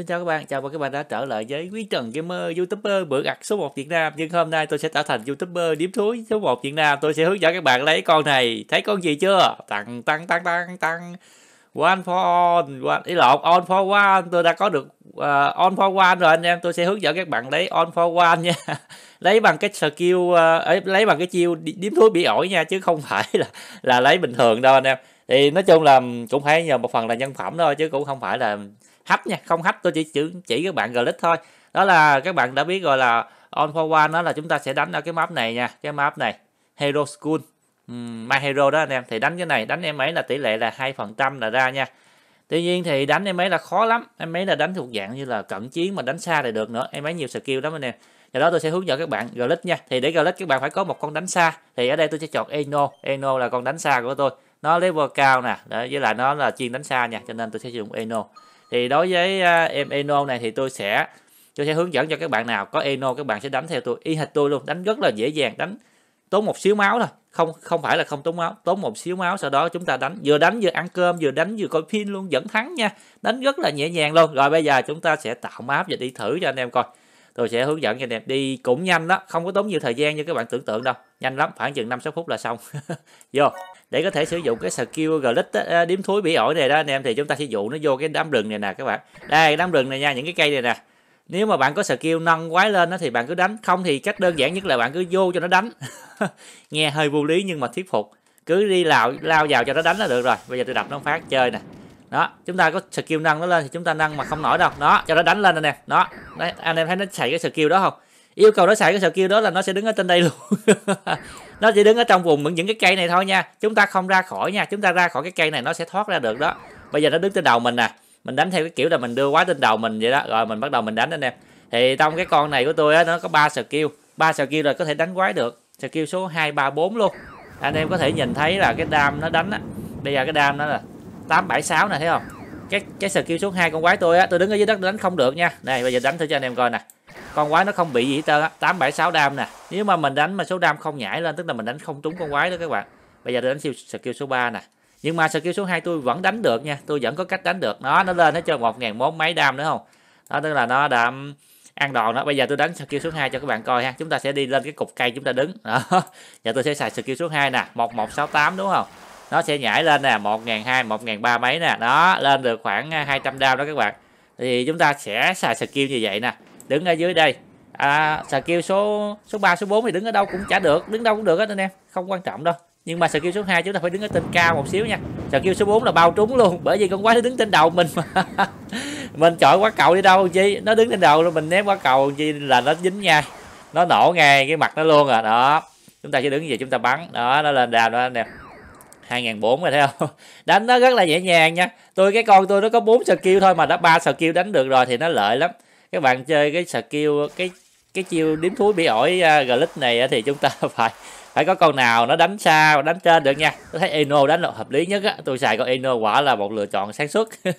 Xin chào các bạn, chào mừng các bạn đã trở lại với Quý Trần Gamer, YouTuber bữa gặt số 1 Việt Nam Nhưng hôm nay tôi sẽ trở thành YouTuber điếm thúi số 1 Việt Nam Tôi sẽ hướng dẫn các bạn lấy con này Thấy con gì chưa? Tăng tăng tăng tăng tăng One for on, one, ý lộn, on for one Tôi đã có được uh, ờ, on for one rồi anh em Tôi sẽ hướng dẫn các bạn lấy on for one nha Lấy bằng cái skill, uh, ấy, lấy bằng cái chiêu điếm thúi bị ổi nha Chứ không phải là là lấy bình thường đâu anh em Thì nói chung là cũng phải nhờ một phần là nhân phẩm thôi Chứ cũng không phải là hack nha không hack tôi chỉ chỉ, chỉ các bạn glitch thôi đó là các bạn đã biết rồi là on for one đó là chúng ta sẽ đánh ở cái map này nha cái map này hero school my hero đó anh em thì đánh cái này đánh em ấy là tỷ lệ là hai phần trăm là ra nha tuy nhiên thì đánh em ấy là khó lắm em ấy là đánh thuộc dạng như là cận chiến mà đánh xa thì được nữa em ấy nhiều skill lắm anh em do đó tôi sẽ hướng dẫn các bạn glitch nha thì để glitch các bạn phải có một con đánh xa thì ở đây tôi sẽ chọn eno eno là con đánh xa của tôi nó level cao nè Đấy, với lại nó là chuyên đánh xa nha cho nên tôi sẽ dùng eno thì đối với em Eno này thì tôi sẽ tôi sẽ hướng dẫn cho các bạn nào có Eno các bạn sẽ đánh theo tôi y hệt tôi luôn đánh rất là dễ dàng đánh tốn một xíu máu thôi không không phải là không tốn máu tốn một xíu máu sau đó chúng ta đánh vừa đánh vừa ăn cơm vừa đánh vừa coi phim luôn vẫn thắng nha đánh rất là nhẹ nhàng luôn rồi bây giờ chúng ta sẽ tạo map và đi thử cho anh em coi tôi sẽ hướng dẫn cho anh em đi cũng nhanh đó không có tốn nhiều thời gian như các bạn tưởng tượng đâu nhanh lắm khoảng chừng 5-6 phút là xong vô để có thể sử dụng cái skill glitch đó, điếm thúi bị ổi này đó anh em thì chúng ta sử dụng nó vô cái đám rừng này nè các bạn đây đám rừng này nha những cái cây này nè nếu mà bạn có skill nâng quái lên đó, thì bạn cứ đánh không thì cách đơn giản nhất là bạn cứ vô cho nó đánh nghe hơi vô lý nhưng mà thuyết phục cứ đi lao lao vào cho nó đánh là được rồi bây giờ tôi đập nó phát chơi nè đó chúng ta có skill nâng nó lên thì chúng ta nâng mà không nổi đâu đó cho nó đánh lên anh em đó đấy anh em thấy nó xảy cái skill đó không yêu cầu nó xài cái skill đó là nó sẽ đứng ở trên đây luôn nó chỉ đứng ở trong vùng những cái cây này thôi nha chúng ta không ra khỏi nha chúng ta ra khỏi cái cây này nó sẽ thoát ra được đó bây giờ nó đứng trên đầu mình nè mình đánh theo cái kiểu là mình đưa quá trên đầu mình vậy đó rồi mình bắt đầu mình đánh anh em thì trong cái con này của tôi á nó có ba skill ba skill rồi có thể đánh quái được skill số hai ba bốn luôn anh em có thể nhìn thấy là cái đam nó đánh á bây giờ cái đam nó là 876 nè thấy không cái cái skill số 2 con quái tôi á tôi đứng ở dưới đất đánh không được nha này bây giờ đánh thử cho anh em coi nè con quái nó không bị gì hết trơn á 876 đam nè nếu mà mình đánh mà số đam không nhảy lên tức là mình đánh không trúng con quái đó các bạn bây giờ tôi đánh siêu skill số 3 nè nhưng mà skill số 2 tôi vẫn đánh được nha tôi vẫn có cách đánh được nó nó lên nó cho một ngàn 1004 mấy đam nữa không đó tức là nó đã ăn đòn đó bây giờ tôi đánh skill số 2 cho các bạn coi ha chúng ta sẽ đi lên cái cục cây chúng ta đứng đó giờ tôi sẽ xài skill số 2 nè 1168 đúng không nó sẽ nhảy lên nè một ngàn hai một ngàn ba mấy nè đó lên được khoảng 200 à, đao đó các bạn thì chúng ta sẽ xài skill như vậy nè đứng ở dưới đây à, skill số số 3 số 4 thì đứng ở đâu cũng chả được đứng đâu cũng được hết anh em không quan trọng đâu nhưng mà skill số 2 chúng ta phải đứng ở trên cao một xíu nha skill số 4 là bao trúng luôn bởi vì con quái nó đứng trên đầu mình mà mình chọi quá cầu đi đâu chi nó đứng trên đầu rồi mình ném quá cầu chi là nó dính ngay nó nổ ngay cái mặt nó luôn à đó chúng ta sẽ đứng về chúng ta bắn đó nó lên đà đó anh em 2004 rồi thấy không đánh nó rất là dễ nhàng nha tôi cái con tôi nó có bốn skill thôi mà đã ba skill đánh được rồi thì nó lợi lắm các bạn chơi cái skill cái cái chiêu điếm thúi bị ổi uh, à, glitch này thì chúng ta phải phải có con nào nó đánh xa và đánh trên được nha tôi thấy eno đánh là hợp lý nhất á tôi xài con eno quả là một lựa chọn sáng suốt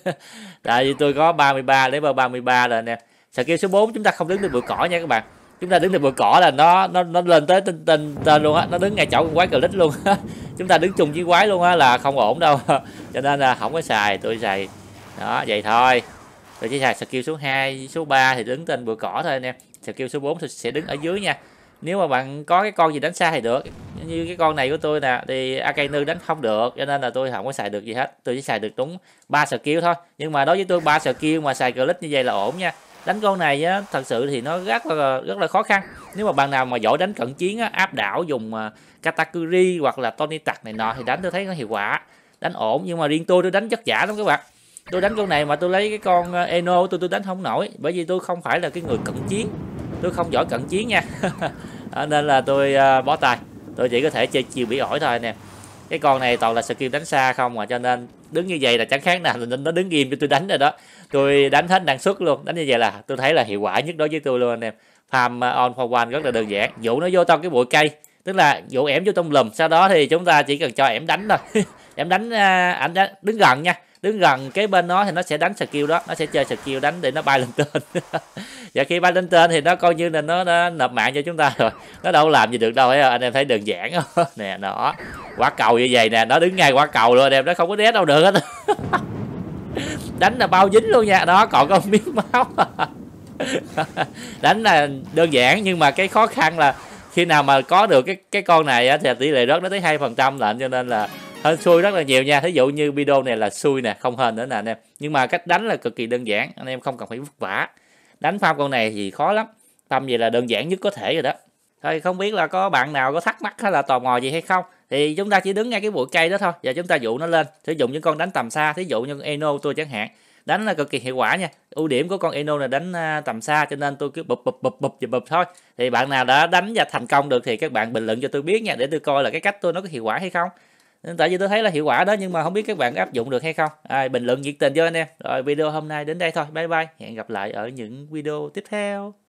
tại vì tôi có 33 đến 33 rồi nè skill số 4 chúng ta không đứng được bụi cỏ nha các bạn chúng ta đứng từ bờ cỏ là nó nó nó lên tới tinh tinh tên luôn á nó đứng ngay chỗ con quái cờ lít luôn á chúng ta đứng chung với quái luôn á là không ổn đâu cho nên là không có xài tôi xài đó vậy thôi tôi chỉ xài skill số 2 số 3 thì đứng tên bờ cỏ thôi anh em skill số 4 thì sẽ đứng ở dưới nha nếu mà bạn có cái con gì đánh xa thì được như cái con này của tôi nè thì Akainu đánh không được cho nên là tôi không có xài được gì hết tôi chỉ xài được đúng ba skill thôi nhưng mà đối với tôi ba skill mà xài click như vậy là ổn nha đánh con này á, thật sự thì nó rất là rất là khó khăn nếu mà bạn nào mà giỏi đánh cận chiến á, áp đảo dùng à, katakuri hoặc là tony tặc này nọ thì đánh tôi thấy nó hiệu quả đánh ổn nhưng mà riêng tôi tôi đánh chất giả lắm các bạn tôi đánh con này mà tôi lấy cái con à, eno tôi tôi đánh không nổi bởi vì tôi không phải là cái người cận chiến tôi không giỏi cận chiến nha ờ, nên là tôi à, bỏ tay tôi chỉ có thể chơi chiều bị ổi thôi nè cái con này toàn là skill đánh xa không mà cho nên đứng như vậy là chẳng khác nào nó đứng im cho tôi đánh rồi đó tôi đánh hết năng suất luôn đánh như vậy là tôi thấy là hiệu quả nhất đối với tôi luôn anh em farm uh, on for one rất là đơn giản dụ nó vô trong cái bụi cây tức là dụ ẻm vô trong lùm sau đó thì chúng ta chỉ cần cho ẻm đánh thôi ẻm đánh ảnh uh, đánh đứng gần nha đứng gần cái bên nó thì nó sẽ đánh skill đó nó sẽ chơi skill đánh để nó bay lên trên và khi bay lên trên thì nó coi như là nó, nó nộp mạng cho chúng ta rồi nó đâu làm gì được đâu ấy anh em thấy đơn giản không nè đó quả cầu như vậy nè nó đứng ngay quả cầu luôn em nó không có né đâu được hết đánh là bao dính luôn nha đó còn có miếng máu đánh là đơn giản nhưng mà cái khó khăn là khi nào mà có được cái cái con này á, thì tỷ lệ rớt nó tới hai phần trăm lận cho nên là hên xui rất là nhiều nha thí dụ như video này là xui nè không hên nữa nè anh em nhưng mà cách đánh là cực kỳ đơn giản anh em không cần phải vất vả đánh farm con này thì khó lắm farm gì là đơn giản nhất có thể rồi đó thôi không biết là có bạn nào có thắc mắc hay là tò mò gì hay không thì chúng ta chỉ đứng ngay cái bụi cây đó thôi và chúng ta dụ nó lên sử dụng những con đánh tầm xa thí dụ như eno tôi chẳng hạn đánh là cực kỳ hiệu quả nha ưu điểm của con eno là đánh à, tầm xa cho nên tôi cứ bụp bụp bụp bụp và bụp thôi thì bạn nào đã đánh và thành công được thì các bạn bình luận cho tôi biết nha để tôi coi là cái cách tôi nó có hiệu quả hay không nên tại vì tôi thấy là hiệu quả đó nhưng mà không biết các bạn áp dụng được hay không à, bình luận nhiệt tình cho anh em rồi video hôm nay đến đây thôi bye bye hẹn gặp lại ở những video tiếp theo